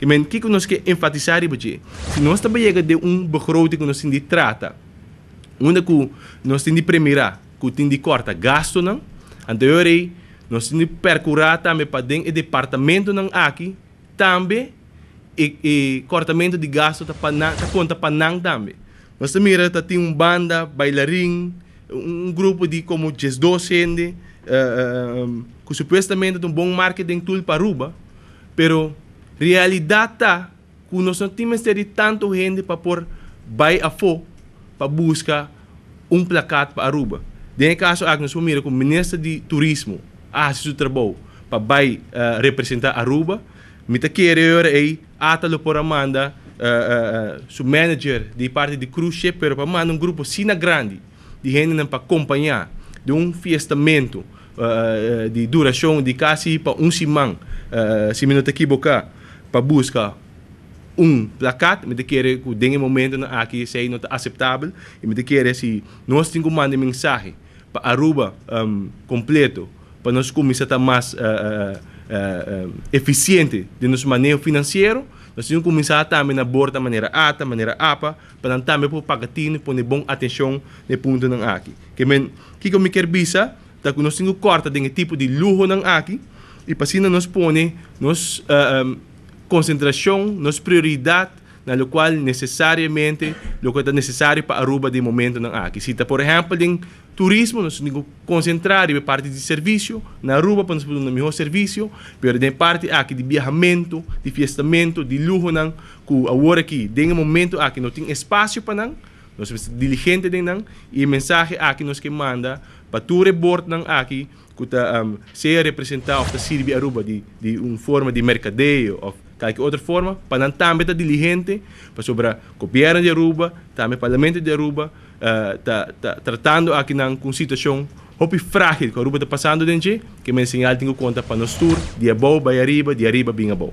e o que nós ke enfatizar beetje. Se nós trabalhamos de um que nós temos de trata. Onde que nós temos de premirar, que temos de corta gasto não. Anterior aí nós temos de percurar também para dentro do departamento não aqui também e, e cortamento de gasto da para da conta não também. Nós também tá tem um banda, bailarim, um grupo de como 12 gente, uh, que ehm, supostamente é um bom marketing tool para Ruba, pero realidade que nós não temos de tanto gente para pôr vai a fo para buscar um placar para Aruba. Tem caso que nós vamos com o ministro de turismo, a seu trabalho, para vai uh, representar Aruba. Mita querer aí, atalo por Amanda, uh, uh, uh seu manager de parte de cruise shipper, para mandar um grupo sina grande de gente para acompanhar de um fiestamento uh, uh, de duração de quase para um simão, uh, se me não te equivocar para buscar um placat, mas de querer que tem momento na aqui sei não e me de querer se nós temos mande mensagem para Aruba um, completo para nós começar a estar mais uh, eh, uh, eh, uh, eh, eficiente de nosso manejo financeiro nós temos que começar também na borda maneira A, da maneira APA, para também por pagatinho, por uma boa atenção no ponto não aqui. Que men, que que eu me quero bisa, tá que nós temos corta de tipo de luxo não aqui, e para assim nós põe, nós uh, um, concentração nas prioridade na lo necessariamente lo que é necessário para Aruba de momento não há. Ah, que cita, por exemplo, em turismo, nós temos que concentrar em parte de serviço na Aruba ah, para nós poder um melhor serviço, mas tem parte aqui de viajamento, de fiestamento, de luxo, não, que agora aqui, tem um momento aqui não tem espaço para não, nós somos diligentes de não, e mensagem aqui nós que manda para todo o board ah, não aqui, que está um, ser representado, está servir Aruba de, de uma forma de mercadeio, ou Qualquer outra forma, para não também estar tá diligente, para sobre copiar de Aruba, também parlamento de Aruba, uh, tá, tá, tratando aqui na com situação hopi frágil que a Aruba está passando dentro, que me ensinar tenho conta para nós tour, de de Aruba, de arriba, bem abou.